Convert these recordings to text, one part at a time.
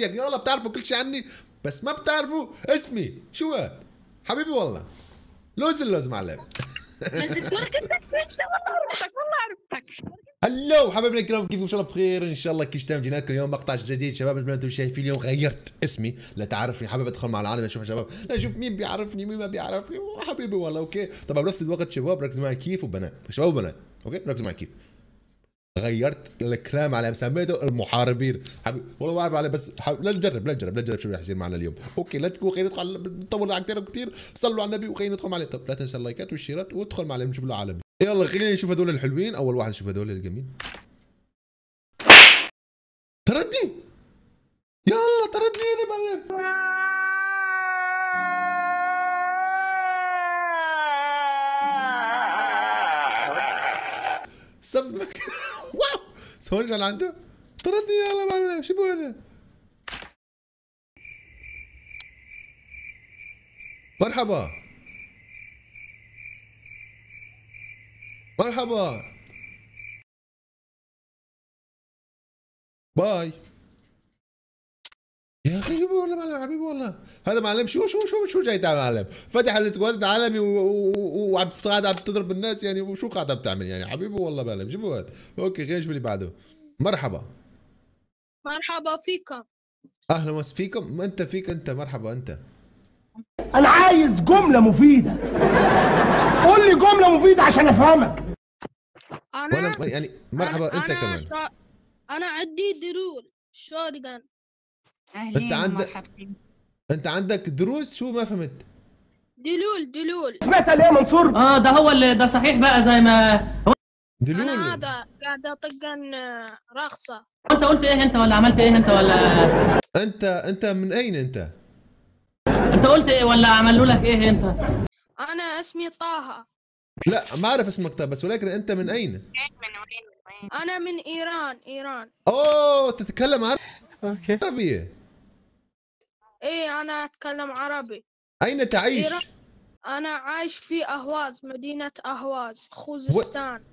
شيء يعني، يلا بتعرفوا كل شيء عني بس ما بتعرفوا اسمي شو هاد حبيبي والله لوز اللوز معلم هلو حبايبنا الكرام كيفكم ان شاء الله بخير ان شاء الله كيش تام جينا لكم اليوم مقطع جديد شباب مثل ما انتم شايفين اليوم غيرت اسمي لتعرفني حابب ادخل مع العالم اشوف شباب لاشوف مين بيعرفني مين ما بيعرفني حبيبي والله اوكي طبعا بنفس الوقت شباب ركزوا معي كيف وبنات شباب وبنات اوكي ركزوا معي كيف غيرت الكلام على سميته المحاربين حبيبي والله ما اعرف بس لا نجرب لا نجرب لا نجرب شو اللي يصير معنا اليوم اوكي لا تكون خلينا ندخل نطول على كثير صلوا على النبي وخلينا ندخل معنا طب لا تنسى اللايكات والشيرات وادخل معنا نشوف العالم يلا خلينا نشوف هذول الحلوين اول واحد نشوف هذول الجميل تردي يلا تردي يا معلم سبك واو سوري جا لعنده طردني يلا معلم شو هذا مرحبا مرحبا باي يا اخي شو والله معلم حبيبي والله هذا معلم شو شو شو شو جاي تعمل معلم فتح السكواد العالمي وعم قاعد عم تضرب الناس يعني وشو قاعد بتعمل يعني حبيبي والله معلم شو هذا اوكي خلينا نشوف اللي بعده مرحبا مرحبا فيكم اهلا وسهلا فيكم ما انت فيك انت مرحبا انت انا عايز جمله مفيده قول لي جمله مفيده عشان افهمك انا يعني مرحبا أنا انت كمان انا عندي درون شورجان اهلين انت عندك انت عندك دروس شو ما فهمت دلول دلول سمعت عليه منصور؟ اه ده هو اللي ده صحيح بقى زي ما دلول انا هذا قاعد اطقن آه، رخصه انت قلت ايه انت ولا عملت ايه انت ولا انت انت من اين انت؟ انت قلت ايه ولا عملوا لك ايه انت؟ انا اسمي طه لا ما اعرف اسمك طه بس ولكن انت من اين؟ من وين؟ انا من ايران ايران اوه تتكلم عربي اوكي عربيه ايه انا اتكلم عربي اين إيه، تعيش؟ انا عايش في اهواز مدينة اهواز خوزستان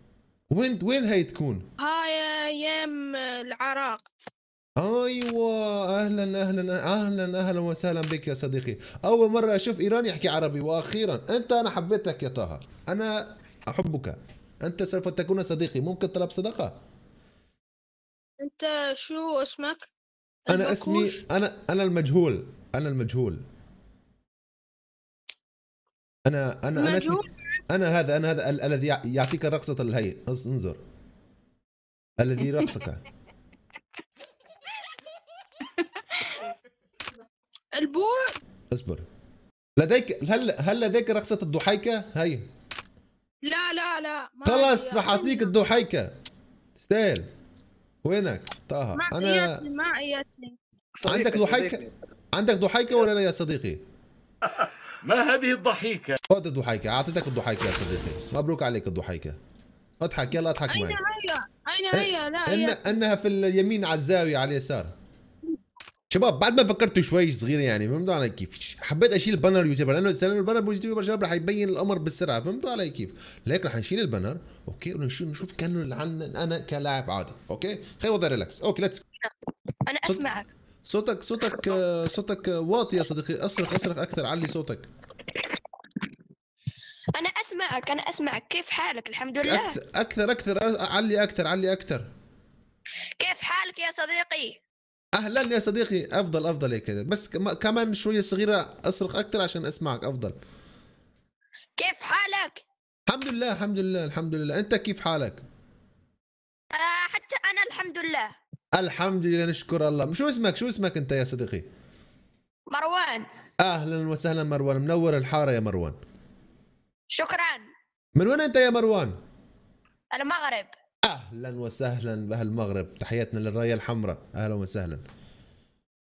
وين وين هاي تكون؟ هاي يم العراق ايوه اهلا اهلا اهلا اهلا وسهلا بك يا صديقي اول مره اشوف ايراني يحكي عربي واخيرا انت انا حبيتك يا طه انا احبك انت سوف تكون صديقي ممكن طلب صدقه انت شو اسمك انا اسمي انا انا المجهول انا المجهول انا انا انا اسمي انا هذا انا هذا الذي يعطيك رقصه الهي انظر الذي رقصك البوع اصبر لديك هل هل لديك رقصه الضحيكه هي لا لا لا خلاص راح اعطيك الضحيكه تستاهل وينك طه انا ما عندك ضحيكه عندك ضحيكه ولا لا يا صديقي ما هذه الضحيكه خذ الضحيكه اعطيتك الضحيكه يا صديقي مبروك عليك الضحيكه اضحك يلا اضحك معي اين هي اين إيه، هي لا انها في اليمين على الزاويه على اليسار شباب بعد ما فكرت شوي صغيره يعني فهمتوا علي كيف حبيت اشيل البانر يوتيوبر لانه اذا البانر يوتيوبر شباب رح يبين الامر بالسرعه فهمتوا علي كيف ليك رح نشيل البانر اوكي ونشوف نشوف كانه انا كلاعب عادي اوكي خلينا وضع ريلاكس اوكي ليتس انا اسمعك صوتك صوتك صوتك واطي يا صديقي اصرخ اصرخ اكثر علي صوتك انا اسمعك انا اسمعك كيف حالك الحمد لله اكثر اكثر, أكثر. علي اكثر علي اكثر كيف حالك يا صديقي اهلا يا صديقي افضل افضل هيك كذا بس كمان شويه صغيره اصرخ اكثر عشان اسمعك افضل كيف حالك الحمد لله الحمد لله الحمد لله انت كيف حالك آه حتى انا الحمد لله الحمد لله نشكر الله شو اسمك شو اسمك انت يا صديقي مروان اهلا وسهلا مروان منور الحاره يا مروان شكرا من وين انت يا مروان المغرب اهلا وسهلا باهل المغرب تحياتنا للرايه الحمراء اهلا وسهلا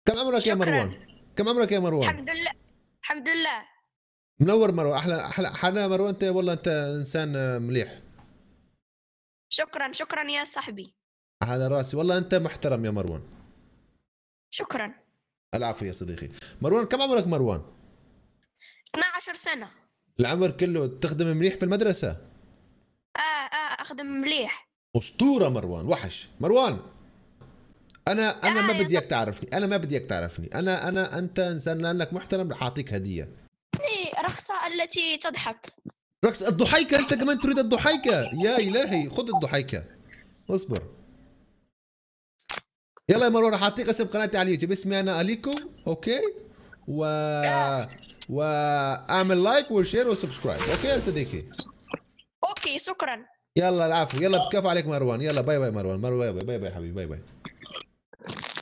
كم عمرك يا مروان كم عمرك يا مروان الحمد لله الحمد لله منور مروان احلى احلى حنا مروان انت طيب والله انت انسان مليح شكرا شكرا يا صاحبي على راسي والله انت محترم يا مروان شكرا العفو يا صديقي مروان كم عمرك مروان 12 سنه العمر كله تخدم مليح في المدرسه اه اه اخدم مليح اسطوره مروان وحش مروان انا انا ما بدي اياك تعرفني انا ما بدي اياك تعرفني انا انا انت انسان لانك محترم رح اعطيك هديه رقصة التي تضحك رخصة الضحيكه انت كمان تريد الضحيكه يا الهي خذ الضحيكه اصبر يلا يا مروان رح اعطيك اسم قناتي على اليوتيوب اسمي انا اليكو اوكي و واعمل لايك وشير وسبسكرايب اوكي يا صديقي اوكي شكرا يلا العفو يلا بكفو عليك مروان يلا باي باي مروان مروان باي باي باي باي حبيبي باي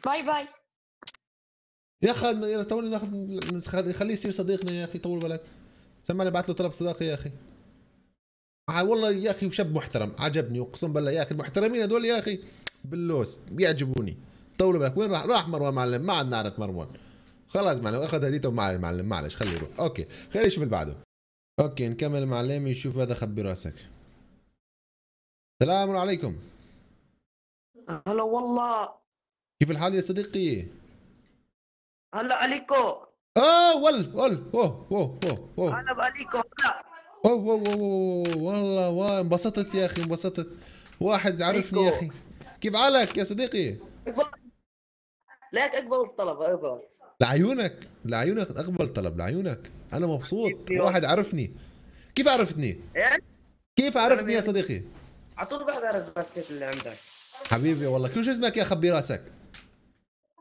باي باي باي يا اخي تو ناخذ خليه يصير صديقنا يا اخي طول بالك سمعني بعت له طلب صداقه يا اخي والله يا اخي وشاب محترم عجبني اقسم بالله يا اخي المحترمين هذول يا اخي باللوس بيعجبوني طول بالك وين راح راح مروان معلم ما عاد نعرف مروان خلاص معلم اخذ هديته مع المعلم معلش خليه يروح اوكي خليه يشوف اللي بعده اوكي نكمل معلم يشوف هذا خبي راسك السلام عليكم هلا والله كيف الحال يا صديقي؟ هلا عليكو اه ول ول اوه اوه اوه اوه انا هلا اوه اوه اوه والله والله انبسطت يا اخي انبسطت واحد عرفني يا اخي كيف حالك يا صديقي؟ ليك اقبل الطلب اقبل لعيونك لعيونك اقبل الطلب لعيونك انا مبسوط واحد عرفني كيف عرفتني؟ إيه؟ كيف عرفني يا صديقي؟ على بحضرك بس اللي عندك حبيبي والله شو اسمك يا خبي راسك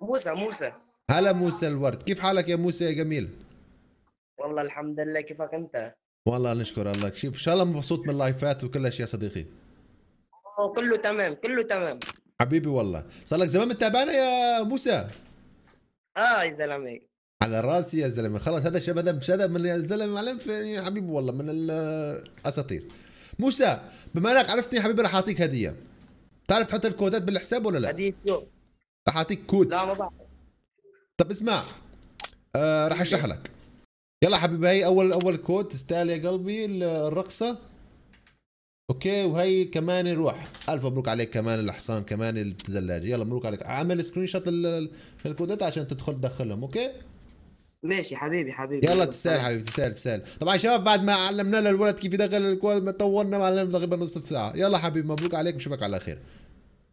موسى موسى هلا موسى الورد كيف حالك يا موسى يا جميل والله الحمد لله كيفك انت والله نشكر الله شوف ان شاء الله مبسوط من اللايفات وكل شيء يا صديقي كله تمام كله تمام حبيبي والله صار لك زمان متابعنا يا موسى اه يا زلمه على راسي يا زلمه خلاص هذا شباب شباب من الزلمه معلم حبيبي والله من الاساطير موسى بما انك عرفتني حبيبي راح اعطيك هديه بتعرف تحط الكودات بالحساب ولا لا؟ هديه شو؟ اعطيك كود لا ما بعرف طب اسمع آه راح اشرح إيه. لك يلا حبيبي هي اول اول كود تستاهل يا قلبي الرقصه اوكي وهي كمان الروح الف مبروك عليك كمان الحصان كمان الزلاجه يلا مبروك عليك اعمل سكرين شوت للكودات عشان تدخل تدخلهم اوكي ماشي حبيبي حبيبي يلا تستاهل حبيبي تستاهل تستاهل طبعا شباب بعد ما علمنا للولد كيف يدخل الكواد ما طولنا ما علمنا تقريبا نصف ساعه يلا حبيبي مبروك عليك نشوفك على خير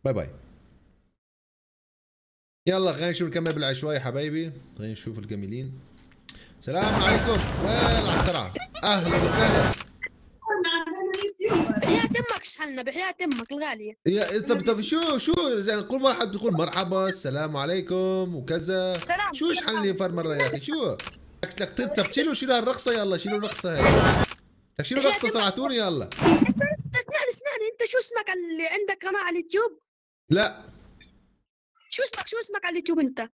باي باي يلا خلينا نشوف نكمل بالعشوائي حبايبي خلينا نشوف الجميلين سلام عليكم ويلا على السرعه اهلا وسهلا بحياة امك شحلنا بحياة امك الغالية يا طب طب شو شو يعني كل مرة حد يقول مرحبا السلام عليكم وكذا سلام شو شحلني فر مرة يا اخي شو لك طب شيلوا شيلوا الرقصة يلا شيلوا الرقصة هاي لك شيلوا الرقصة صنعتوني يلا اسمعني اسمعني انت شو اسمك اللي عندك قناة على اليوتيوب؟ لا شو اسمك شو اسمك على اليوتيوب انت؟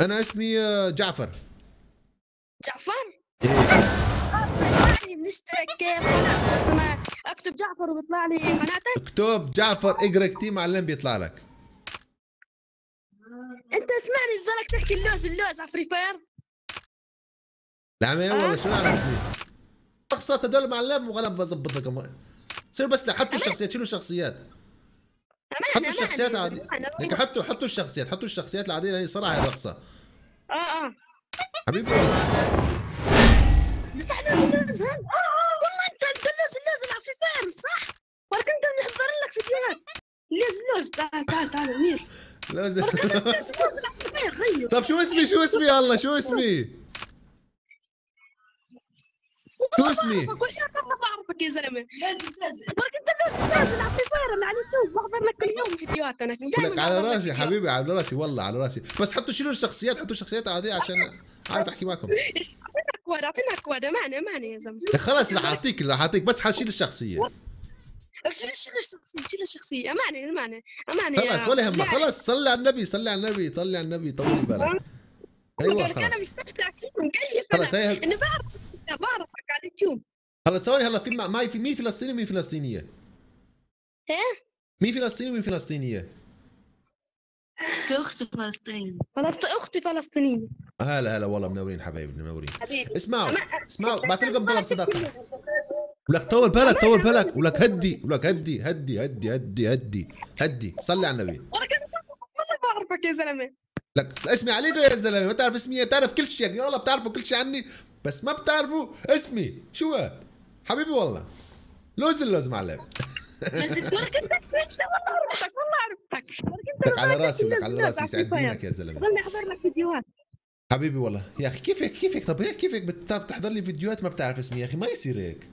انا اسمي آه، جعفر جعفر؟ إيه. آه، اسمعني بنشترك كيف؟ اكتب جعفر وبيطلع لي إيه؟ قناتك اكتب جعفر اقرا كتير معلم بيطلع لك انت اسمعني بظلك تحكي اللوز اللوز على فري فاير ما والله شو عرفتني تقصات هذول معلم وانا بظبط لكم صير بس حطوا الشخصيات شنو الشخصيات حطوا الشخصيات عادي لك حطوا حطوا الشخصيات حطوا الشخصيات العاديه هي صراحه الرقصه اه اه حبيبي مسحنا اللوز آه. هذا لوز تعال تعال تعال طيب، شو اسمي شو اسمي الله شو اسمي؟ شو اسمي؟ كل يوم بعرفك يا زلمه انا على راسي حبيبي على راسي والله على راسي بس حطوا شيلوا الشخصيات حطوا الشخصيات عاديه عشان عارف احكي معكم اعطينا كواد اعطينا كواد معنا معنا يا زلمه خلاص رح اعطيك رح اعطيك بس حشيل الشخصيه شيل الشخصيه أمانة أمانة أمانة خلاص آه. ولا يهمك خلاص صلي على النبي صلي على النبي صلي على النبي طولي بالك ايوه خلاص انا مستمتع فيك مكيف خلاص هي انا بعرفك بعرفك على اليوتيوب خلاص ثواني هلا في معي في مين فلسطيني ومين فلسطينيه؟ ايه؟ مين فلسطيني ومين فلسطينيه؟ اختي فلسطينيه اختي فلسطينيه هلا هلا والله منورين حبايبي منورين حبيبي اسمعوا اسمعوا بعتلكم لكم طلب صداقه ولك طول بالك طول بالك ولك هدي ولك هدي هدي هدي هدي هدي هدي صلي على النبي ولك انا والله بعرفك يا زلمه لك اسمي عليك يا زلمه ما تعرف اسمي تعرف كل شيء يلا بتعرفوا كل شيء عني بس ما بتعرفوا اسمي شو حبيبي والله لوز اللوز معلم ولك والله عرفتك والله عرفتك لك على راسي ولك على راسي يسعد دينك يا زلمه ضلني احضر لك فيديوهات حبيبي والله يا اخي كيفك كيفك طب هيك كيفك بتحضر لي فيديوهات ما بتعرف اسمي يا اخي ما يصير هيك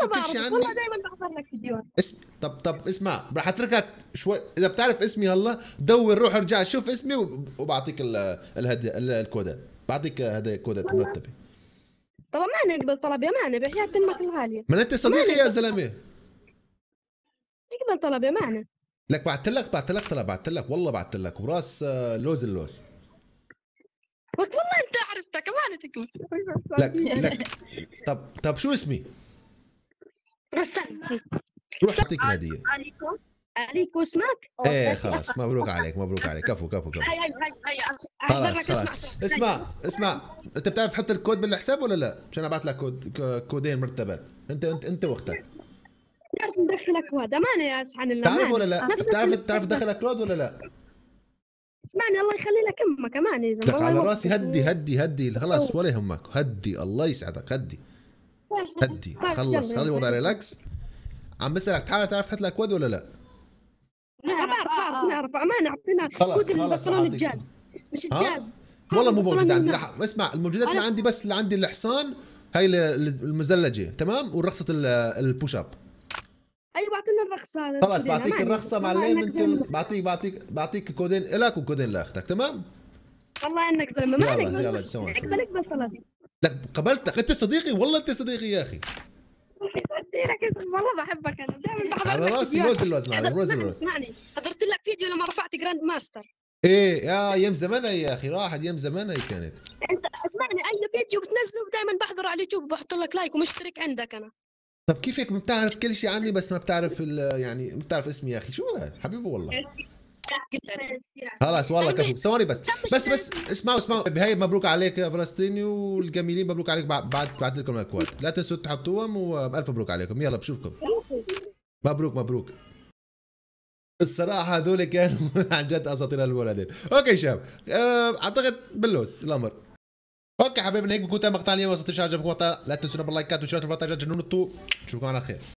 عارفه كل شيء عني والله دائما بحضر لك فيديوهات اسم... طب طب اسمع راح اتركك شوي اذا بتعرف اسمي هلا دور روح ارجع شوف اسمي وبعطيك ال... الهدي... الكودات بعطيك هذا كودات مرتبه طبعا ما نقبل طلب ما نبي يا امك الغاليه ما انت صديقي يا زلمه نقبل طلب يا معنا لك بعثت لك بعثت لك طلب بعثت لك والله بعثت لك وراس آه، لوز اللوز لك والله انت عرفتك ما تقول لك لك طب طب شو اسمي؟ رستم روح اعطيك هدية عليكم عليكم اسمك ايه خلاص مبروك عليك مبروك عليك كفو كفو كفو هيا هيا خلاص خلاص اسمع اسمع انت بتعرف تحط الكود بالحساب ولا لا؟ مشان ابعث لك كود كودين مرتبات انت انت انت واختك بتعرف ندخلك اكواد ما يا سبحان الله تعرف ولا لا؟ بتعرف بتعرف تدخلك اكواد ولا لا؟ اسمعني الله يخلي لك امك امانه اذا على راسي هدي هدي هدي خلاص ولا يهمك هدي الله يسعدك هدي هدي طيب، خلص خلي الوضع ريلاكس عم بسالك تعال تعرف تحط ود ولا لا؟ نعم بعرف بعرف نعرف امانه اعطينا خلص خلص الجاز مش الجاز والله مو موجود عندي رح اسمع الموجودات اللي عندي بس اللي عندي الحصان هاي المزلجه تمام ورخصه البوش اب ايوه اعطينا الرخصه خلص بعطيك الرخصه معلم انت بعطيك بعطيك بعطيك كودين لك وكودين لاختك تمام؟ والله انك زلمه ما عليك يلا يلا سوا بس لك قبلتك انت صديقي والله انت صديقي يا اخي والله بحبك انا دائما بحضر على راسي روز الوزن على روز الوزن اسمعني حضرت لك فيديو لما رفعت جراند ماستر ايه يا ايام زمانها يا اخي راحت ايام زمانها كانت انت اسمعني اي فيديو بتنزله دائما بحضره على اليوتيوب وبحط لك لايك ومشترك عندك انا طب كيفك بتعرف كل شيء عني بس ما بتعرف يعني بتعرف اسمي يا اخي شو هذا حبيبي والله إيه. خلاص والله طيب، كفو ثواني بس بس بس اسمعوا اسمعوا بهاي مبروك عليك يا فلسطيني والجميلين مبروك عليك بعد بعد لكم الاكواد لا تنسوا تحطوهم والف مبروك عليكم يلا بشوفكم مبروك مبروك الصراحه هذول كانوا عن جد اساطير الولدين اوكي شباب آه، اعتقد بلوس الامر اوكي حبايبنا هيك بكون تم مقطع اليوم ما تنسوا عجبكم لا تنسونا باللايكات وشيرات البطاقات جنون الطوق نشوفكم على خير